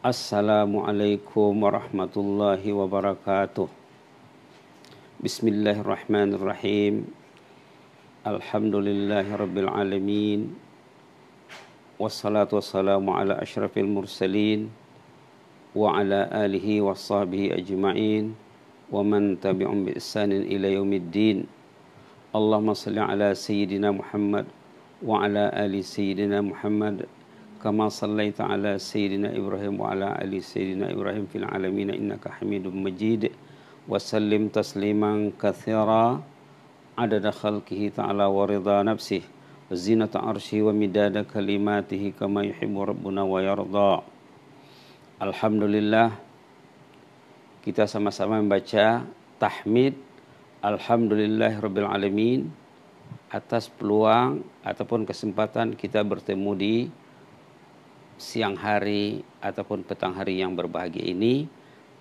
Assalamualaikum warahmatullahi wabarakatuh Bismillahirrahmanirrahim Alhamdulillahi rabbil alamin Wassalatu wassalamu ala ashrafil mursalin Wa ala alihi wa sahbihi ajma'in Wa man tabi'um bi ihsanin ila yaumiddin Allahumma salli ala sayyidina Muhammad Wa ala ali sayyidina Muhammad كما صليت على سيدنا إبراهيم وعلى آل سيدنا إبراهيم في العالمين إنك حميد مجيد وسلم تسليما كثيرا عدد خلقه تعالى ورضا نفسه وزينة عرشه ومداد كلماته كما يحب ربنا ويرضى الحمد لله kita sama-sama membaca tahmid Alhamdulillah Rabbil Alamin atas peluang ataupun kesempatan kita bertemu di siang hari ataupun petang hari yang berbahagia ini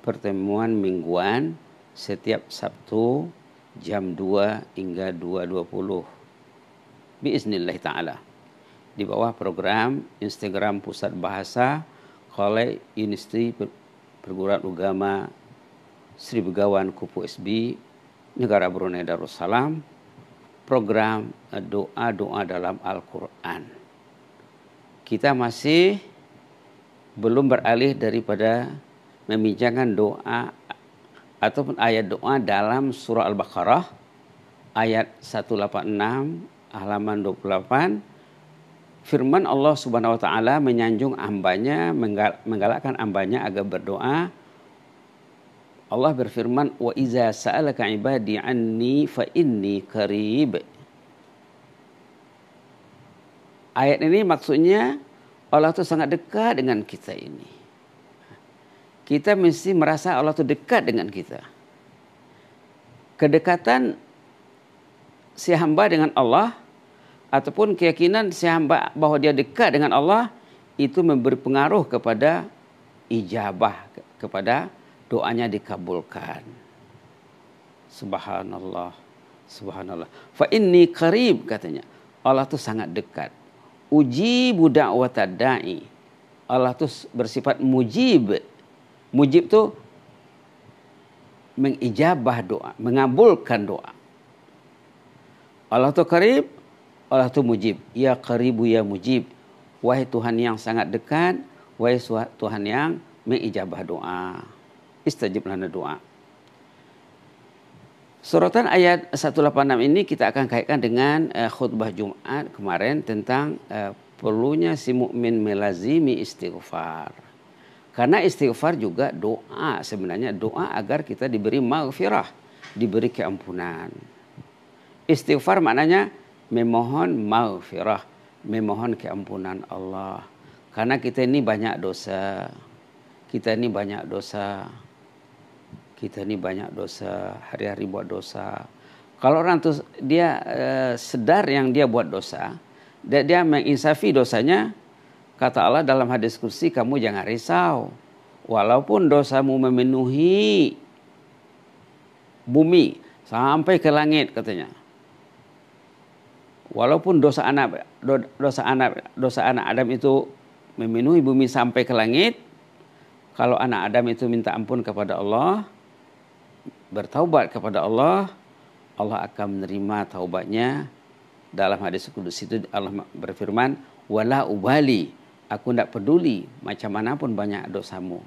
pertemuan mingguan setiap Sabtu jam 2 hingga 2.20 biiznillah ta'ala di bawah program Instagram Pusat Bahasa Kolej Industri Perguruan Agama Sri Begawan Kupu SB Negara Brunei Darussalam program doa-doa dalam Al-Quran. Kita masih belum beralih daripada membincangkan doa ataupun ayat doa dalam surah Al-Baqarah ayat 186 halaman 28 firman Allah Subhanahu wa taala menyanjung hambanya menggalakkan ambanya agar berdoa Allah berfirman wa iza sa'alaka ibadi anni fa inni qarib ayat ini maksudnya Allah itu sangat dekat dengan kita ini. Kita mesti merasa Allah itu dekat dengan kita. Kedekatan si hamba dengan Allah ataupun keyakinan si hamba bahwa dia dekat dengan Allah itu memberi pengaruh kepada ijabah kepada doanya dikabulkan. Subhanallah. Subhanallah. Fa inni qarib katanya. Allah itu sangat dekat uji budak watadai Allah tuh bersifat mujib mujib tuh mengijabah doa mengabulkan doa Allah tuh karib Allah tuh mujib ya karibu ya mujib wahai Tuhan yang sangat dekat wahai Tuhan yang mengijabah doa istajib lana doa Sorotan ayat 186 ini kita akan kaitkan dengan eh, khutbah Jumat kemarin tentang eh, perlunya si mukmin melazimi istighfar. Karena istighfar juga doa, sebenarnya doa agar kita diberi maghfirah, diberi keampunan. Istighfar maknanya memohon maghfirah, memohon keampunan Allah. Karena kita ini banyak dosa. Kita ini banyak dosa kita ini banyak dosa, hari-hari buat dosa. Kalau orang itu dia uh, sedar yang dia buat dosa, dia, dia menginsafi dosanya, kata Allah dalam hadis kursi kamu jangan risau. Walaupun dosamu memenuhi bumi sampai ke langit katanya. Walaupun dosa anak dosa anak dosa anak Adam itu memenuhi bumi sampai ke langit, kalau anak Adam itu minta ampun kepada Allah, bertaubat kepada Allah, Allah akan menerima taubatnya. Dalam hadis kudus itu Allah berfirman, "Wala ubali, aku tidak peduli macam manapun banyak dosamu."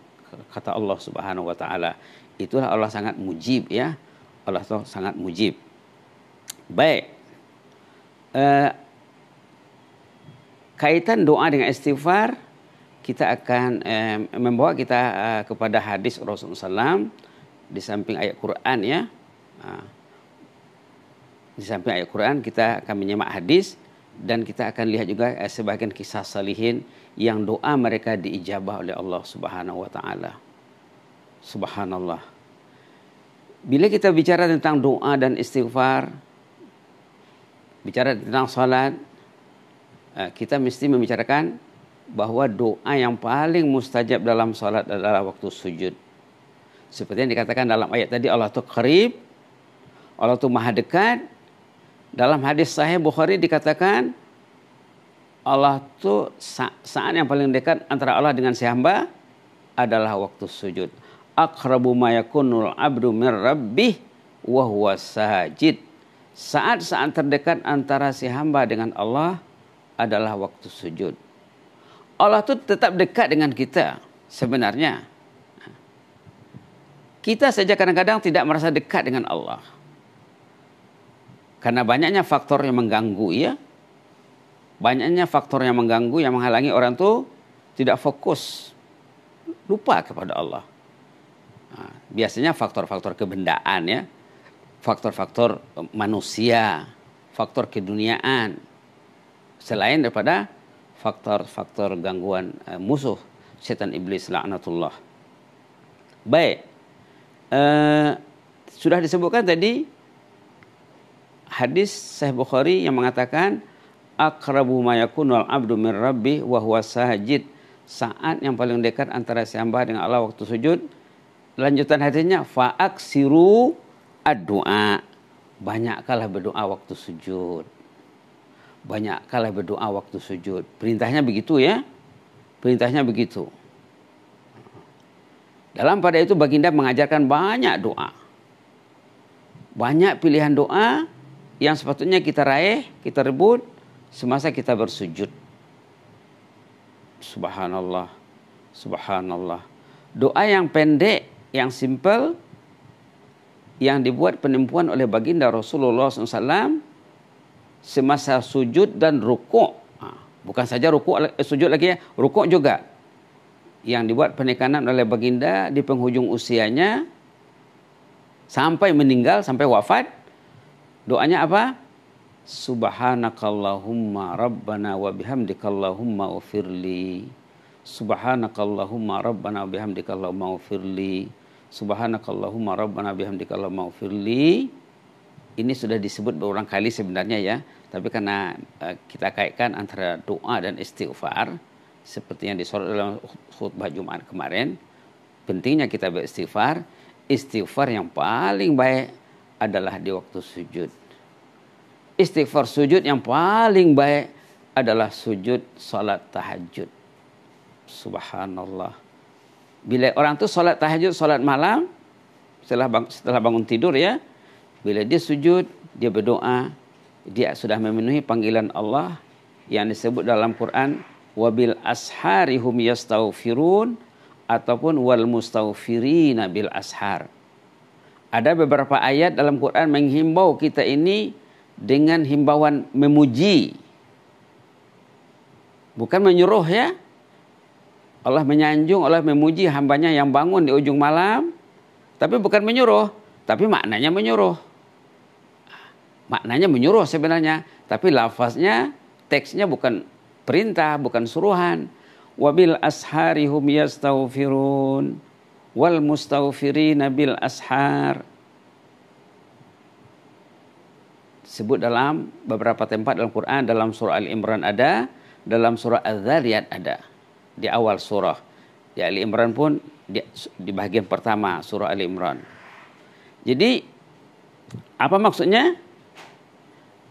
Kata Allah Subhanahu wa taala. Itulah Allah sangat mujib ya. Allah sangat mujib. Baik. Uh, kaitan doa dengan istighfar kita akan uh, membawa kita uh, kepada hadis Rasulullah SAW di samping ayat Quran ya. Ah. Di samping ayat Quran kita akan menyimak hadis dan kita akan lihat juga eh, sebagian kisah salihin yang doa mereka diijabah oleh Allah Subhanahu wa taala. Subhanallah. Bila kita bicara tentang doa dan istighfar, bicara tentang salat, eh, kita mesti membicarakan bahwa doa yang paling mustajab dalam salat adalah waktu sujud. Seperti yang dikatakan dalam ayat tadi Allah itu kharib, Allah itu maha dekat. Dalam hadis sahih Bukhari dikatakan Allah itu saat yang paling dekat antara Allah dengan si hamba adalah waktu sujud. Akrabu mayakunul abdu min rabbih wa sajid. Saat-saat terdekat antara si hamba dengan Allah adalah waktu sujud. Allah itu tetap dekat dengan kita sebenarnya. Kita saja kadang-kadang tidak merasa dekat dengan Allah. Karena banyaknya faktor yang mengganggu ya. Banyaknya faktor yang mengganggu yang menghalangi orang itu tidak fokus. Lupa kepada Allah. Nah, biasanya faktor-faktor kebendaan ya. Faktor-faktor um, manusia. Faktor keduniaan. Selain daripada faktor-faktor gangguan eh, musuh setan iblis laknatullah. Baik uh, sudah disebutkan tadi hadis Sahih Bukhari yang mengatakan akrabu mayakunul abdu min rabbih wa huwa sahajid saat yang paling dekat antara si hamba dengan Allah waktu sujud lanjutan hadisnya faak siru doa banyaklah berdoa waktu sujud banyaklah berdoa waktu sujud perintahnya begitu ya perintahnya begitu dalam pada itu Baginda mengajarkan banyak doa. Banyak pilihan doa yang sepatutnya kita raih, kita rebut semasa kita bersujud. Subhanallah. Subhanallah. Doa yang pendek, yang simple yang dibuat penipuan oleh baginda Rasulullah SAW semasa sujud dan rukuk. Bukan saja rukuk eh, sujud lagi ya, rukuk juga yang dibuat penekanan oleh baginda di penghujung usianya sampai meninggal sampai wafat doanya apa subhanakallahumma rabbana wa allahumma ufirli subhanakallahumma rabbana wa allahumma ufirli subhanakallahumma rabbana wa allahumma ufirli ini sudah disebut berulang kali sebenarnya ya tapi karena eh, kita kaitkan antara doa dan istighfar seperti yang disorot dalam khutbah Jumat kemarin, pentingnya kita beristighfar. Istighfar yang paling baik adalah di waktu sujud. Istighfar sujud yang paling baik adalah sujud salat tahajud. Subhanallah. Bila orang itu salat tahajud, salat malam, setelah bang, setelah bangun tidur ya, bila dia sujud, dia berdoa, dia sudah memenuhi panggilan Allah yang disebut dalam Quran wabil ashari hum yastaufirun ataupun wal mustaghfirina bil ashar. Ada beberapa ayat dalam Quran menghimbau kita ini dengan himbauan memuji. Bukan menyuruh ya. Allah menyanjung, Allah memuji hambanya yang bangun di ujung malam. Tapi bukan menyuruh, tapi maknanya menyuruh. Maknanya menyuruh sebenarnya. Tapi lafaznya, teksnya bukan perintah bukan suruhan wabil ashari hum yastaghfirun wal mustaghfirina bil ashar disebut dalam beberapa tempat dalam Quran dalam surah Al Imran ada dalam surah Al zariyat ada di awal surah di Al Imran pun di, di bagian pertama surah Al Imran jadi apa maksudnya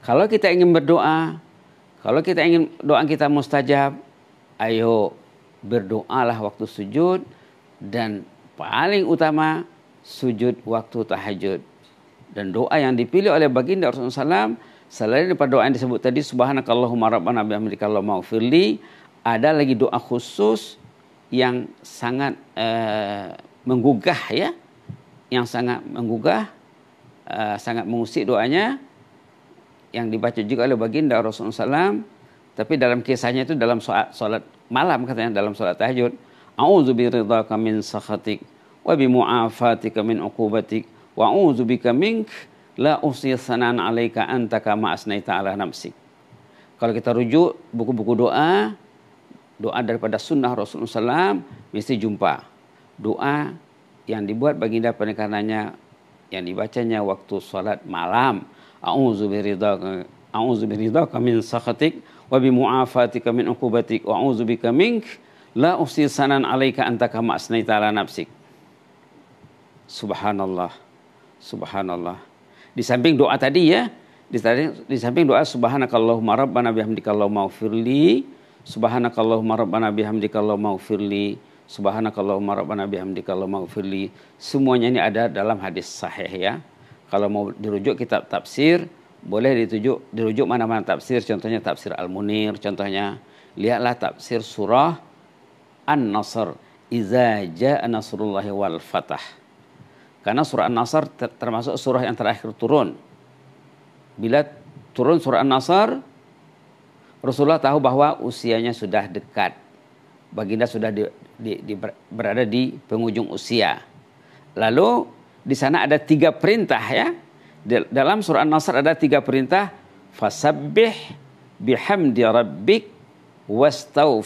kalau kita ingin berdoa kalau kita ingin doa kita mustajab, ayo berdoalah waktu sujud dan paling utama sujud waktu tahajud. Dan doa yang dipilih oleh baginda Rasulullah SAW selain daripada doa yang disebut tadi subhanakallahumma rabbana bihamdika allahumma ufirli, ada lagi doa khusus yang sangat eh, menggugah ya, yang sangat menggugah, eh, sangat mengusik doanya yang dibaca juga oleh baginda Rasulullah SAW. Tapi dalam kisahnya itu dalam sholat, sholat malam katanya dalam sholat tahajud. A'udzu biridhaka min sakhatik wa bi mu'afatika min uqubatik wa a'udzu bika mink la usyi sanan 'alaika anta kama asnaita 'ala nafsik. Kalau kita rujuk buku-buku doa, doa daripada sunnah Rasulullah SAW mesti jumpa. Doa yang dibuat baginda pernikahannya yang dibacanya waktu sholat malam a'udzu biridaka a'udzu biridaka min sakhatik wa bi mu'afatika min uqubatik wa a'udzu bika mink la usi sanan 'alaika anta kama asnaita ala nafsik subhanallah subhanallah di samping doa tadi ya di, di samping doa subhanakallahumma rabbana bihamdika allahumma ighfirli subhanakallahumma rabbana bihamdika allahumma ighfirli subhanakallahumma rabbana bihamdika allahumma ighfirli semuanya ini ada dalam hadis sahih ya kalau mau dirujuk kitab tafsir, boleh ditujuk dirujuk mana-mana tafsir, contohnya tafsir Al-Munir, contohnya lihatlah tafsir surah An-Nasr, Iza jaa nasrullahi wal fatah." Karena surah An-Nasr termasuk surah yang terakhir turun. Bila turun surah An-Nasr, Rasulullah tahu bahwa usianya sudah dekat. Baginda sudah di, di, di, berada di penghujung usia. Lalu di sana ada tiga perintah ya. Dalam surah An-Nasr ada tiga perintah. Fasabbih bihamdi rabbik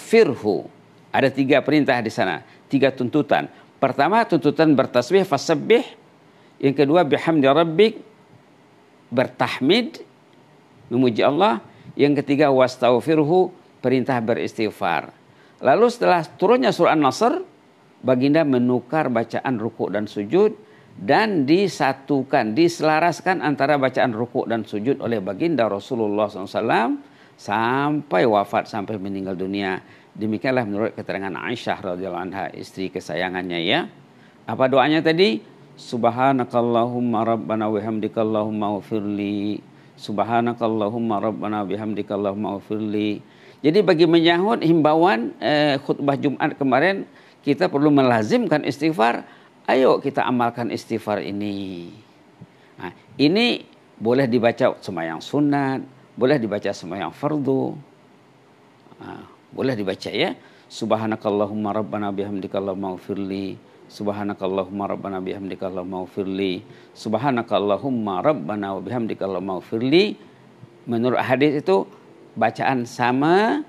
firhu Ada tiga perintah di sana, tiga tuntutan. Pertama tuntutan bertasbih fasabih Yang kedua bihamdi rabbik bertahmid memuji Allah. Yang ketiga firhu perintah beristighfar. Lalu setelah turunnya surah An-Nasr, baginda menukar bacaan rukuk dan sujud dan disatukan, diselaraskan antara bacaan rukuk dan sujud oleh baginda Rasulullah SAW sampai wafat sampai meninggal dunia. Demikianlah menurut keterangan Aisyah radhiyallahu anha istri kesayangannya ya. Apa doanya tadi? Subhanakallahumma rabbana wa allahumma ufirli. Subhanakallahumma rabbana allahumma ufirli. Jadi bagi menyahut himbauan eh, khutbah Jumat kemarin kita perlu melazimkan istighfar Ayo kita amalkan istighfar ini. Nah, ini boleh dibaca semua yang sunat, boleh dibaca yang fardu. Nah, boleh dibaca ya. Subhanakallahumma rabbana bihamdika allahumma ufirli. Subhanakallahumma rabbana bihamdika allahumma ufirli. Subhanakallahumma rabbana bihamdika allahumma ufirli. Menurut hadis itu bacaan sama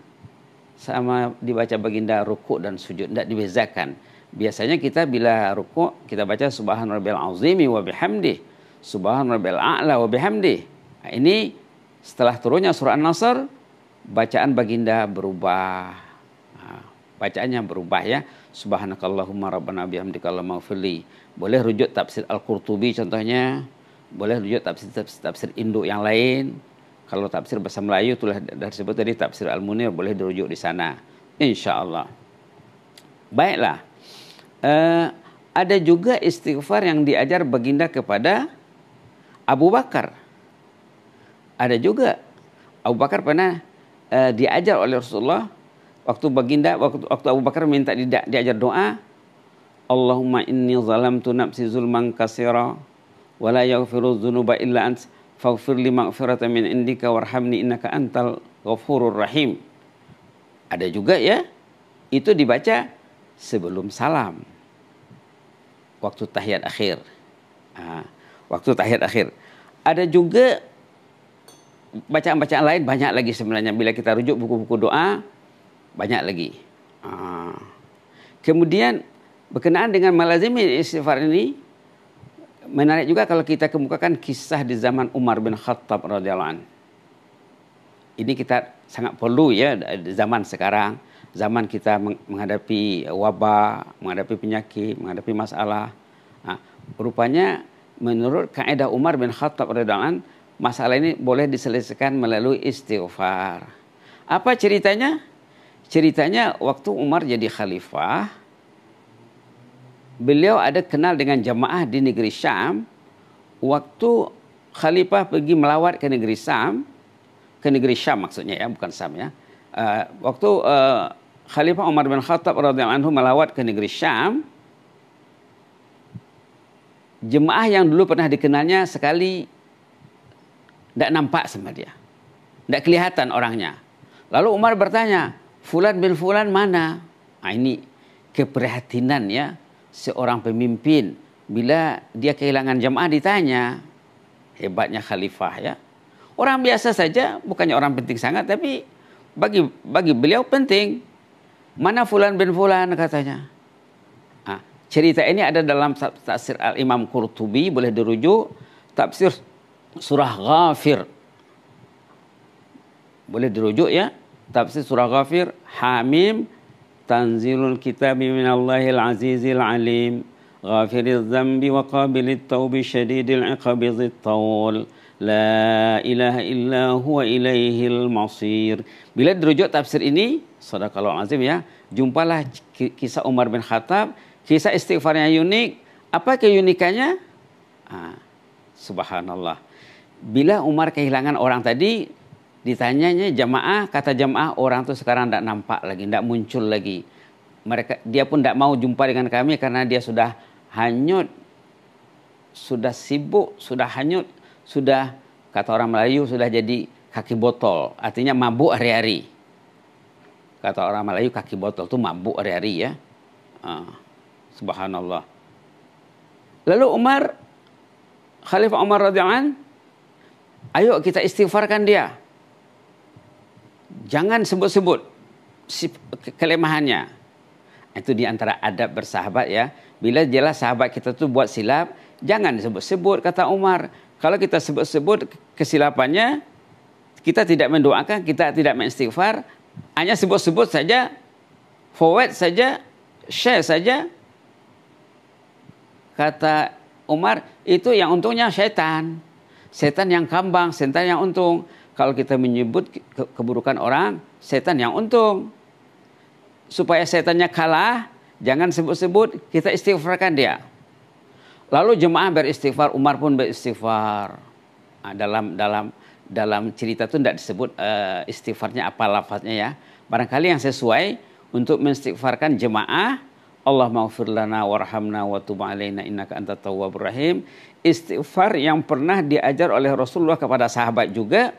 sama dibaca baginda ruku dan sujud tidak dibezakan Biasanya kita bila ruku kita baca subhanarabbiyal azimi wa bihamdi, subhanarabbiyal a'la wa bihamdi. Nah, ini setelah turunnya surah An-Nasr bacaan baginda berubah. Nah, bacaannya berubah ya. Subhanakallahumma rabbana bihamdika allahumma Boleh rujuk tafsir Al-Qurtubi contohnya, boleh rujuk tafsir tafsir, tafsir induk yang lain. Kalau tafsir bahasa Melayu itulah dari sebut tadi tafsir Al-Munir boleh dirujuk di sana. insyaallah Baiklah uh, ada juga istighfar yang diajar baginda kepada Abu Bakar. Ada juga Abu Bakar pernah uh, diajar oleh Rasulullah waktu baginda waktu, waktu Abu Bakar minta di, diajar doa Allahumma inni zalamtu nafsi zulman kasira wa la yaghfiru dzunuba illa ant faghfir li maghfiratan min indika warhamni innaka antal ghafurur rahim. Ada juga ya itu dibaca sebelum salam. Waktu tahiyat akhir. waktu tahiyat akhir. Ada juga bacaan-bacaan lain banyak lagi sebenarnya. Bila kita rujuk buku-buku doa, banyak lagi. Kemudian berkenaan dengan malazimi istighfar ini, menarik juga kalau kita kemukakan kisah di zaman Umar bin Khattab radhiyallahu Ini kita sangat perlu ya di zaman sekarang zaman kita menghadapi wabah, menghadapi penyakit, menghadapi masalah. Nah, rupanya menurut kaidah Umar bin Khattab Redangan, masalah ini boleh diselesaikan melalui istighfar. Apa ceritanya? Ceritanya waktu Umar jadi khalifah, beliau ada kenal dengan jamaah di negeri Syam. Waktu khalifah pergi melawat ke negeri Syam, ke negeri Syam maksudnya ya, bukan Syam ya. Uh, waktu uh, Khalifah Umar bin Khattab radhiyallahu anhu melawat ke negeri Syam, jemaah yang dulu pernah dikenalnya sekali tidak nampak sama dia. Tidak kelihatan orangnya. Lalu Umar bertanya, Fulan bin Fulan mana? Nah, ini keprihatinan ya seorang pemimpin bila dia kehilangan jemaah ditanya. Hebatnya khalifah ya. Orang biasa saja, bukannya orang penting sangat, tapi bagi bagi beliau penting. Mana Fulan bin Fulan katanya. Ah, cerita ini ada dalam tafsir Al-Imam Qurtubi boleh dirujuk tafsir surah Ghafir. Boleh dirujuk ya. Tafsir surah Ghafir Hamim Tanzilul Kitab minallahil Azizil Alim Ghafiriz Zambi wa Qabilit Taubi Syadidil Iqabizit Taul. La ilaha illa huwa ilaihil masir. Bila dirujuk tafsir ini, sadaqallahu azim ya, jumpalah kisah Umar bin Khattab, kisah istighfarnya unik. Apa keunikannya? Ah, subhanallah. Bila Umar kehilangan orang tadi, ditanyanya jamaah, kata jamaah orang itu sekarang tidak nampak lagi, tidak muncul lagi. Mereka dia pun tidak mau jumpa dengan kami karena dia sudah hanyut, sudah sibuk, sudah hanyut sudah kata orang Melayu sudah jadi kaki botol, artinya mabuk hari-hari. Kata orang Melayu kaki botol itu mabuk hari-hari ya. Uh, subhanallah. Lalu Umar Khalifah Umar radhiyallahu ayo kita istighfarkan dia. Jangan sebut-sebut kelemahannya. Itu di antara adab bersahabat ya. Bila jelas sahabat kita tuh buat silap, jangan sebut sebut kata Umar. Kalau kita sebut-sebut kesilapannya, kita tidak mendoakan, kita tidak mengistighfar, hanya sebut-sebut saja, forward saja, share saja. Kata Umar, itu yang untungnya setan. Setan yang kambang, setan yang untung. Kalau kita menyebut keburukan orang, setan yang untung. Supaya setannya kalah, jangan sebut-sebut, kita istighfarkan dia. Lalu jemaah beristighfar, Umar pun beristighfar. Nah, dalam dalam dalam cerita itu tidak disebut uh, istighfarnya apa lafaznya ya. Barangkali yang sesuai untuk menstighfarkan jemaah Allah maufir lana warhamna wa tub alaina innaka antat tawwabur rahim. Istighfar yang pernah diajar oleh Rasulullah kepada sahabat juga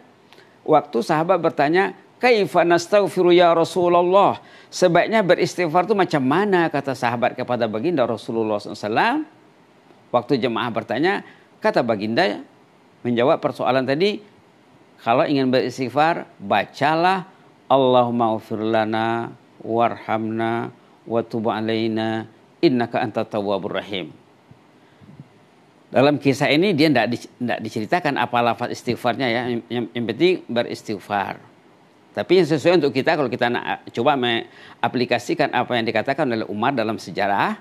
waktu sahabat bertanya Kaifa nastaghfiru ya Rasulullah? Sebaiknya beristighfar itu macam mana kata sahabat kepada baginda Rasulullah SAW. Waktu jemaah bertanya, kata Baginda menjawab persoalan tadi, kalau ingin beristighfar, bacalah Allahumma ufirlana warhamna wa tubu alaina innaka anta tawwabur rahim. Dalam kisah ini dia tidak di, diceritakan apa lafaz istighfarnya ya. Yang, yang penting beristighfar. Tapi yang sesuai untuk kita kalau kita nak, coba mengaplikasikan apa yang dikatakan oleh Umar dalam sejarah,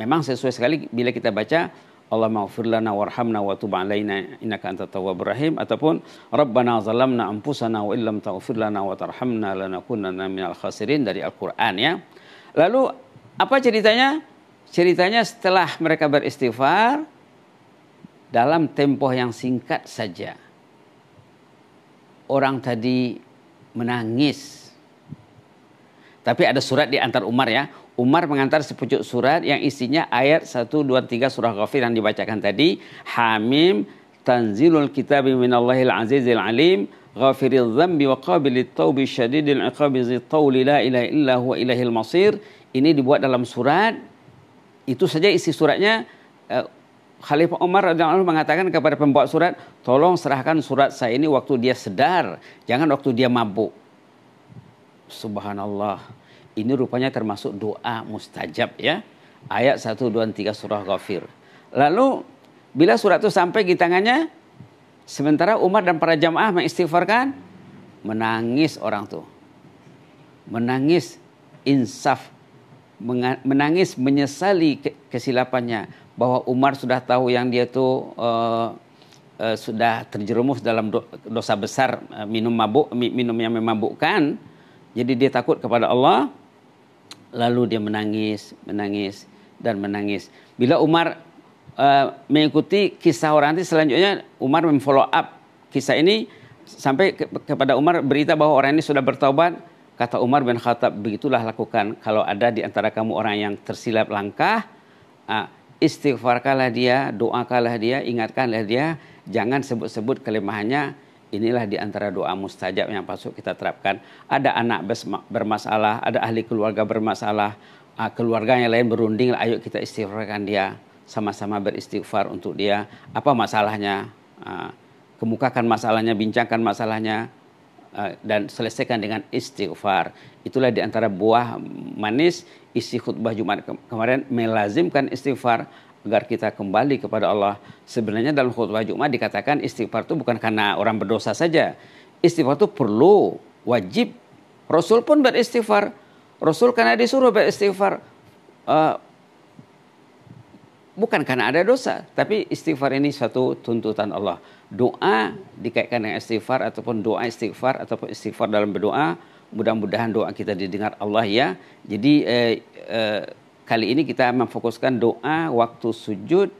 memang sesuai sekali bila kita baca Allah maghfir lana warhamna wa tub alaina innaka antat tawwabur rahim ataupun rabbana zalamna anfusana wa illam taghfir lana wa tarhamna lanakunanna minal khasirin dari Al-Qur'an ya. Lalu apa ceritanya? Ceritanya setelah mereka beristighfar dalam tempo yang singkat saja orang tadi menangis. Tapi ada surat di antar Umar ya, Umar mengantar sepucuk surat yang isinya ayat 1, 2, 3 surah Ghafir yang dibacakan tadi. Hamim tanzilul kitab minallahil azizil alim ghafiril Zambi wa qabilit tawbi syadidil iqabi zitawli la ilaha illa huwa ilahil masir. Ini dibuat dalam surat. Itu saja isi suratnya. Eh, Khalifah Umar radhiyallahu mengatakan kepada pembuat surat, tolong serahkan surat saya ini waktu dia sedar, jangan waktu dia mabuk. Subhanallah. Ini rupanya termasuk doa mustajab ya. Ayat 1, 2, 3 surah Ghafir. Lalu bila surat itu sampai di tangannya, sementara Umar dan para jamaah mengistighfarkan, menangis orang tuh. Menangis insaf, menangis menyesali kesilapannya bahwa Umar sudah tahu yang dia tuh eh, uh, eh, sudah terjerumus dalam dosa besar eh, minum mabuk minum yang memabukkan jadi dia takut kepada Allah lalu dia menangis, menangis dan menangis. Bila Umar uh, mengikuti kisah orang ini selanjutnya Umar memfollow up kisah ini sampai ke kepada Umar berita bahwa orang ini sudah bertobat. Kata Umar bin Khattab, begitulah lakukan kalau ada di antara kamu orang yang tersilap langkah, uh, istighfarkanlah dia, doakanlah dia, ingatkanlah dia, jangan sebut-sebut kelemahannya Inilah di antara doa mustajab yang masuk kita terapkan. Ada anak bermasalah, ada ahli keluarga bermasalah, ah, keluarga yang lain berunding, ayo kita istighfarkan dia. Sama-sama beristighfar untuk dia. Apa masalahnya? Ah, kemukakan masalahnya, bincangkan masalahnya, ah, dan selesaikan dengan istighfar. Itulah di antara buah manis isi khutbah Jumat kemarin melazimkan istighfar agar kita kembali kepada Allah. Sebenarnya dalam khutbah Jumat dikatakan istighfar itu bukan karena orang berdosa saja. Istighfar itu perlu, wajib. Rasul pun beristighfar. Rasul karena disuruh beristighfar. Uh, bukan karena ada dosa, tapi istighfar ini satu tuntutan Allah. Doa dikaitkan dengan istighfar ataupun doa istighfar ataupun istighfar dalam berdoa. Mudah-mudahan doa kita didengar Allah ya. Jadi eh, eh, Kali ini kita memfokuskan doa waktu sujud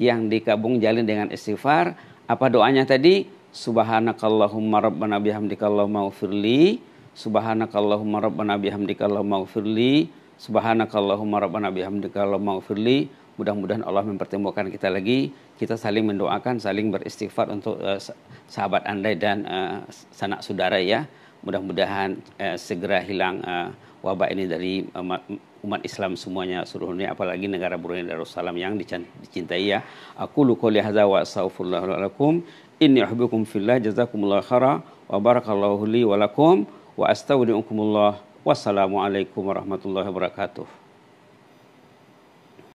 yang digabung jalin dengan istighfar. Apa doanya tadi? Subhanakallahumma rabbana bihamdika Allahumma ufirli. Subhanakallahumma rabbana bihamdika Allahumma ufirli. Subhanakallahumma rabbana bihamdika Allahumma ufirli. Mudah-mudahan Allah mempertemukan kita lagi. Kita saling mendoakan, saling beristighfar untuk uh, sahabat andai dan uh, sanak saudara ya. Mudah-mudahan uh, segera hilang uh, wabak ini dari uh, umat Islam semuanya seluruh dunia apalagi negara Brunei Darussalam yang dicintai ya aku lu qouli hadza wa astaghfirullah lakum inni uhibbukum fillah jazakumullah khaira wa barakallahu li wa lakum wa astaghfirukumullah wassalamu alaikum warahmatullahi wabarakatuh